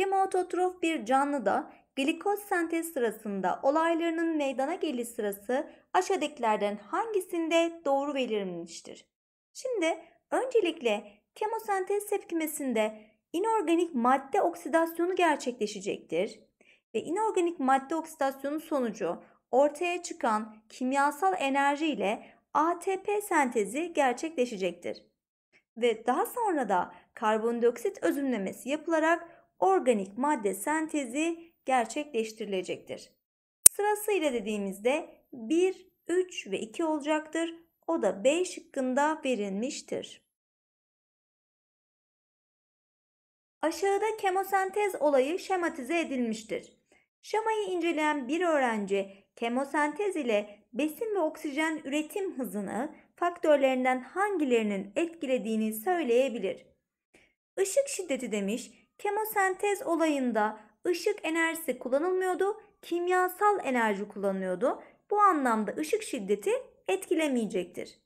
Kemototrof bir canlıda glikoz sentez sırasında olaylarının meydana geliş sırası aşağıdakilerden hangisinde doğru belirlenmiştir? Şimdi öncelikle kemosentez tepkimesinde inorganik madde oksidasyonu gerçekleşecektir ve inorganik madde oksidasyonu sonucu ortaya çıkan kimyasal enerji ile ATP sentezi gerçekleşecektir. Ve daha sonra da karbondioksit özümlemesi yapılarak organik madde sentezi gerçekleştirilecektir. Sırasıyla dediğimizde 1, 3 ve 2 olacaktır. O da B şıkkında verilmiştir. Aşağıda kemosentez olayı şematize edilmiştir. Şemayı inceleyen bir öğrenci kemosentez ile besin ve oksijen üretim hızını faktörlerinden hangilerinin etkilediğini söyleyebilir. Işık şiddeti demiş Kemosentez olayında ışık enerjisi kullanılmıyordu, kimyasal enerji kullanılıyordu. Bu anlamda ışık şiddeti etkilemeyecektir.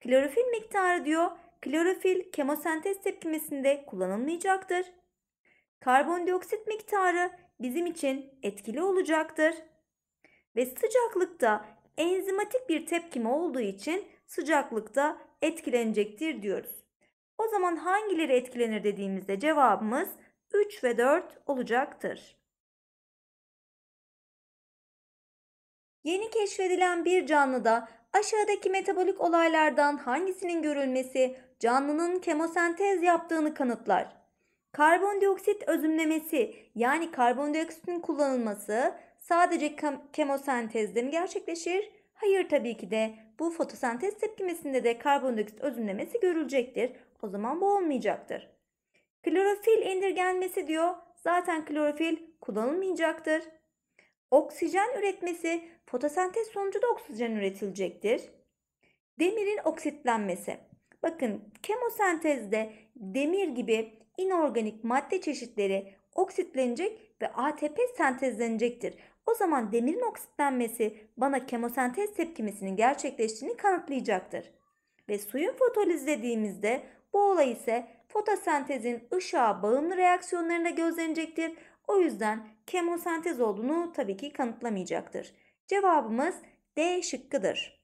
Klorofil miktarı diyor, klorofil kemosentez tepkimesinde kullanılmayacaktır. Karbondioksit miktarı bizim için etkili olacaktır. Ve sıcaklıkta enzimatik bir tepkime olduğu için sıcaklıkta etkilenecektir diyoruz. O zaman hangileri etkilenir dediğimizde cevabımız 3 ve 4 olacaktır. Yeni keşfedilen bir canlıda aşağıdaki metabolik olaylardan hangisinin görülmesi canlının kemosentez yaptığını kanıtlar. Karbondioksit özümlemesi yani karbondioksitin kullanılması sadece kemosentezde mi gerçekleşir? Hayır tabii ki de bu fotosentez tepkimesinde de karbondioksit özümlemesi görülecektir. O zaman bu olmayacaktır. Klorofil indirgenmesi diyor. Zaten klorofil kullanılmayacaktır. Oksijen üretmesi fotosentez sonucu da oksijen üretilecektir. Demirin oksitlenmesi. Bakın kemosentezde demir gibi inorganik madde çeşitleri oksitlenecek ve ATP sentezlenecektir. O zaman demirin oksitlenmesi bana kemosentez tepkimesinin gerçekleştiğini kanıtlayacaktır. Ve suyun fotoliz dediğimizde bu olay ise fotosentezin ışığa bağımlı reaksiyonlarında gözlenecektir. O yüzden kemosentez olduğunu tabii ki kanıtlamayacaktır. Cevabımız D şıkkıdır.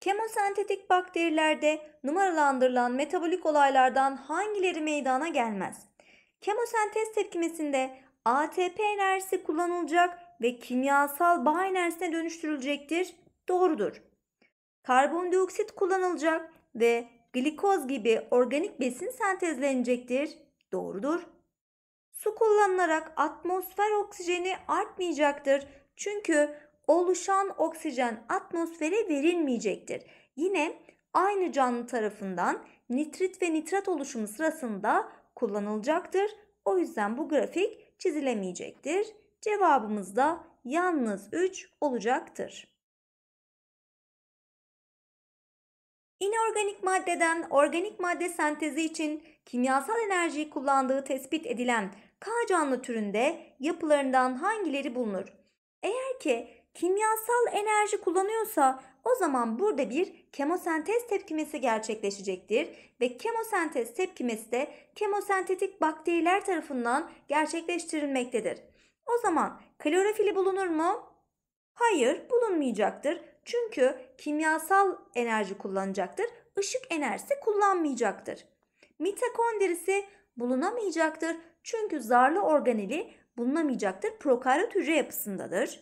Kemosentetik bakterilerde numaralandırılan metabolik olaylardan hangileri meydana gelmez? Kemosentez tepkimesinde ATP enerjisi kullanılacak ve kimyasal bağ enerjisine dönüştürülecektir. Doğrudur karbondioksit kullanılacak ve glikoz gibi organik besin sentezlenecektir. Doğrudur. Su kullanılarak atmosfer oksijeni artmayacaktır. Çünkü oluşan oksijen atmosfere verilmeyecektir. Yine aynı canlı tarafından nitrit ve nitrat oluşumu sırasında kullanılacaktır. O yüzden bu grafik çizilemeyecektir. Cevabımız da yalnız 3 olacaktır. İnorganik maddeden organik madde sentezi için kimyasal enerjiyi kullandığı tespit edilen K canlı türünde yapılarından hangileri bulunur? Eğer ki kimyasal enerji kullanıyorsa o zaman burada bir kemosentez tepkimesi gerçekleşecektir ve kemosentez tepkimesi de kemosentetik bakteriler tarafından gerçekleştirilmektedir. O zaman klorofili bulunur mu? Hayır, bulunmayacaktır. Çünkü kimyasal enerji kullanacaktır. Işık enerjisi kullanmayacaktır. Mitokondrisi bulunamayacaktır. Çünkü zarlı organeli bulunamayacaktır. Prokaryot hücre yapısındadır.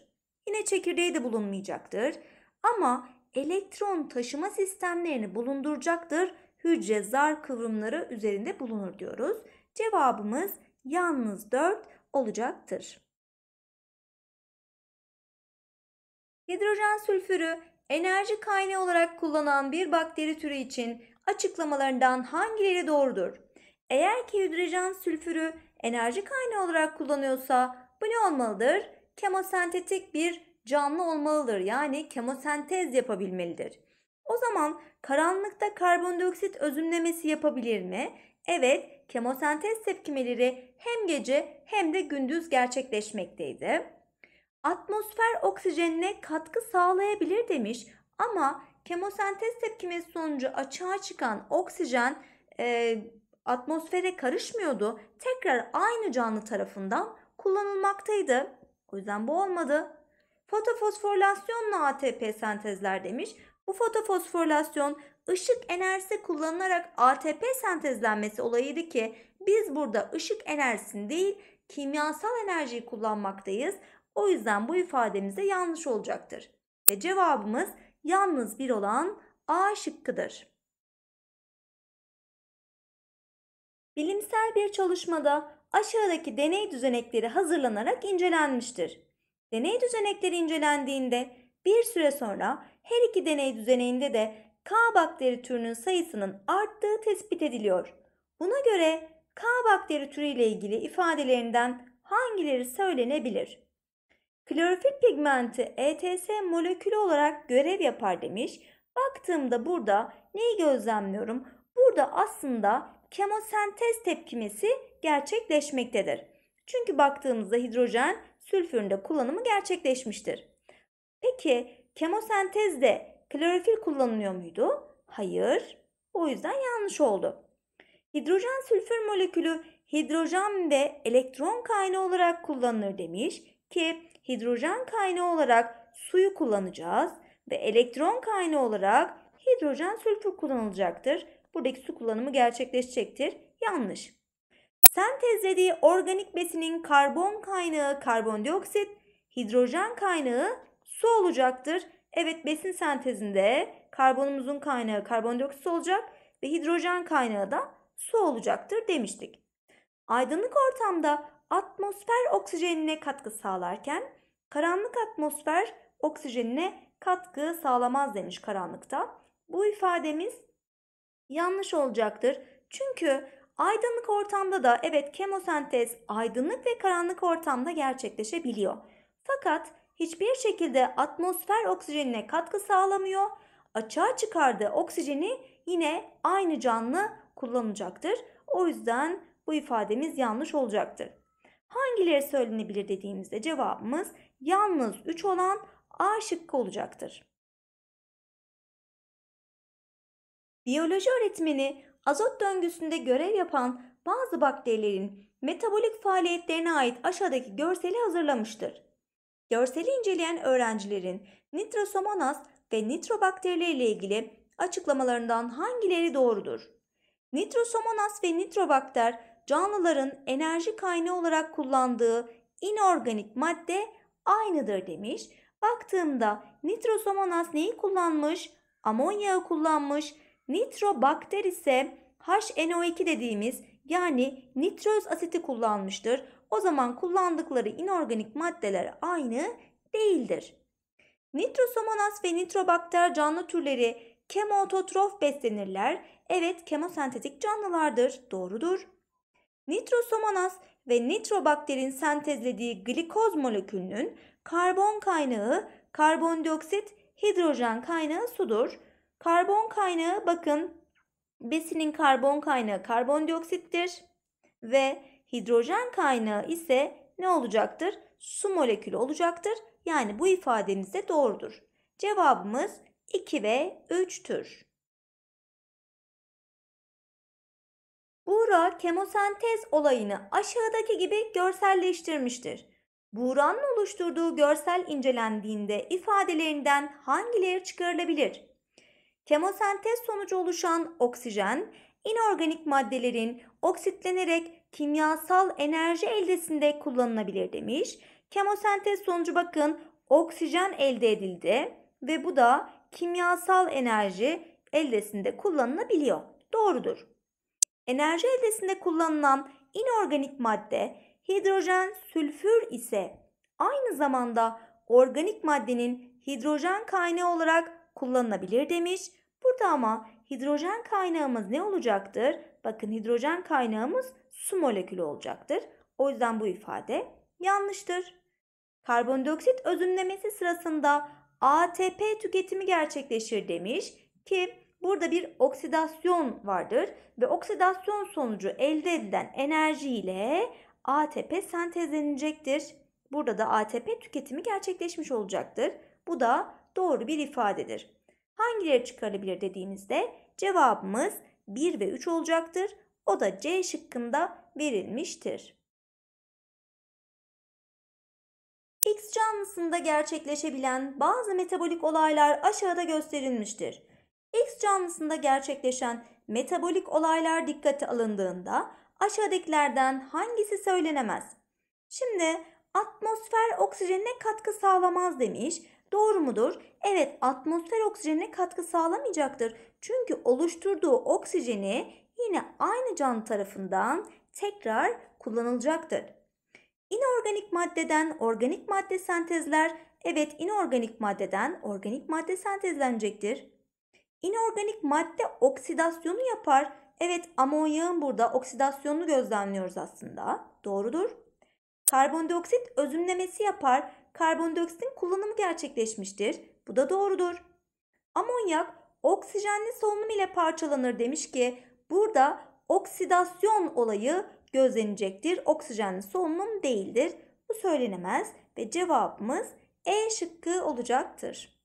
Yine çekirdeği de bulunmayacaktır. Ama elektron taşıma sistemlerini bulunduracaktır. Hücre zar kıvrımları üzerinde bulunur diyoruz. Cevabımız yalnız 4 olacaktır. Hidrojen sülfürü enerji kaynağı olarak kullanan bir bakteri türü için açıklamalarından hangileri doğrudur? Eğer ki hidrojen sülfürü enerji kaynağı olarak kullanıyorsa bu ne olmalıdır? Kemosentetik bir canlı olmalıdır. Yani kemosentez yapabilmelidir. O zaman karanlıkta karbondioksit özümlemesi yapabilir mi? Evet, kemosentez tepkimeleri hem gece hem de gündüz gerçekleşmekteydi atmosfer oksijenine katkı sağlayabilir demiş ama kemosentez tepkimesi sonucu açığa çıkan oksijen e, atmosfere karışmıyordu. Tekrar aynı canlı tarafından kullanılmaktaydı. O yüzden bu olmadı. Fotofosforlasyonla ATP sentezler demiş. Bu fotofosforlasyon ışık enerjisi kullanılarak ATP sentezlenmesi olayıydı ki biz burada ışık enerjisini değil kimyasal enerjiyi kullanmaktayız. O yüzden bu ifademiz de yanlış olacaktır. Ve cevabımız yalnız bir olan A şıkkıdır. Bilimsel bir çalışmada aşağıdaki deney düzenekleri hazırlanarak incelenmiştir. Deney düzenekleri incelendiğinde bir süre sonra her iki deney düzeneğinde de K bakteri türünün sayısının arttığı tespit ediliyor. Buna göre K bakteri türü ile ilgili ifadelerinden hangileri söylenebilir? Klorofil pigmenti ETS molekülü olarak görev yapar demiş. Baktığımda burada neyi gözlemliyorum? Burada aslında kemosentez tepkimesi gerçekleşmektedir. Çünkü baktığımızda hidrojen sülfüründe kullanımı gerçekleşmiştir. Peki kemosentezde klorofil kullanılıyor muydu? Hayır. O yüzden yanlış oldu. Hidrojen sülfür molekülü hidrojen ve elektron kaynağı olarak kullanılır demiş ki hidrojen kaynağı olarak suyu kullanacağız ve elektron kaynağı olarak hidrojen sülfür kullanılacaktır. Buradaki su kullanımı gerçekleşecektir. Yanlış. Sentezlediği organik besinin karbon kaynağı karbondioksit, hidrojen kaynağı su olacaktır. Evet besin sentezinde karbonumuzun kaynağı karbondioksit olacak ve hidrojen kaynağı da su olacaktır demiştik. Aydınlık ortamda atmosfer oksijenine katkı sağlarken Karanlık atmosfer oksijenine katkı sağlamaz demiş karanlıkta. Bu ifademiz yanlış olacaktır. Çünkü aydınlık ortamda da evet kemosentez aydınlık ve karanlık ortamda gerçekleşebiliyor. Fakat hiçbir şekilde atmosfer oksijenine katkı sağlamıyor. Açığa çıkardığı oksijeni yine aynı canlı kullanacaktır. O yüzden bu ifademiz yanlış olacaktır. Hangileri söylenebilir dediğimizde cevabımız yalnız 3 olan A şıkkı olacaktır. Biyoloji öğretmeni azot döngüsünde görev yapan bazı bakterilerin metabolik faaliyetlerine ait aşağıdaki görseli hazırlamıştır. Görseli inceleyen öğrencilerin nitrosomonas ve nitrobakteriler ile ilgili açıklamalarından hangileri doğrudur? Nitrosomonas ve nitrobakter canlıların enerji kaynağı olarak kullandığı inorganik madde aynıdır demiş. Baktığımda nitrosomonas neyi kullanmış? Amonyağı kullanmış. Nitrobakter ise HNO2 dediğimiz yani nitroz asiti kullanmıştır. O zaman kullandıkları inorganik maddeler aynı değildir. Nitrosomonas ve nitrobakter canlı türleri kemototrof beslenirler. Evet kemosentetik canlılardır. Doğrudur. Nitrosomonas ve nitrobakterin sentezlediği glikoz molekülünün karbon kaynağı karbondioksit, hidrojen kaynağı sudur. Karbon kaynağı bakın besinin karbon kaynağı karbondioksittir ve hidrojen kaynağı ise ne olacaktır? Su molekülü olacaktır. Yani bu ifademiz de doğrudur. Cevabımız 2 ve 3'tür. Buğra kemosentez olayını aşağıdaki gibi görselleştirmiştir. Buğra'nın oluşturduğu görsel incelendiğinde ifadelerinden hangileri çıkarılabilir? Kemosentez sonucu oluşan oksijen, inorganik maddelerin oksitlenerek kimyasal enerji eldesinde kullanılabilir demiş. Kemosentez sonucu bakın oksijen elde edildi ve bu da kimyasal enerji eldesinde kullanılabiliyor. Doğrudur. Enerji eldesinde kullanılan inorganik madde hidrojen sülfür ise aynı zamanda organik maddenin hidrojen kaynağı olarak kullanılabilir demiş. Burada ama hidrojen kaynağımız ne olacaktır? Bakın hidrojen kaynağımız su molekülü olacaktır. O yüzden bu ifade yanlıştır. Karbondioksit özümlemesi sırasında ATP tüketimi gerçekleşir demiş ki Burada bir oksidasyon vardır ve oksidasyon sonucu elde edilen enerjiyle ATP sentezlenecektir. Burada da ATP tüketimi gerçekleşmiş olacaktır. Bu da doğru bir ifadedir. Hangileri çıkarılabilir dediğimizde cevabımız 1 ve 3 olacaktır. O da C şıkkında verilmiştir. X canlısında gerçekleşebilen bazı metabolik olaylar aşağıda gösterilmiştir. X canlısında gerçekleşen metabolik olaylar dikkate alındığında aşağıdakilerden hangisi söylenemez? Şimdi atmosfer oksijenine katkı sağlamaz demiş. Doğru mudur? Evet atmosfer oksijenine katkı sağlamayacaktır. Çünkü oluşturduğu oksijeni yine aynı canlı tarafından tekrar kullanılacaktır. İnorganik maddeden organik madde sentezler, evet inorganik maddeden organik madde sentezlenecektir. İnorganik madde oksidasyonu yapar. Evet amonyağın burada oksidasyonunu gözlemliyoruz aslında. Doğrudur. Karbondioksit özümlemesi yapar. Karbondioksitin kullanımı gerçekleşmiştir. Bu da doğrudur. Amonyak oksijenli solunum ile parçalanır demiş ki burada oksidasyon olayı gözlenecektir. Oksijenli solunum değildir. Bu söylenemez ve cevabımız E şıkkı olacaktır.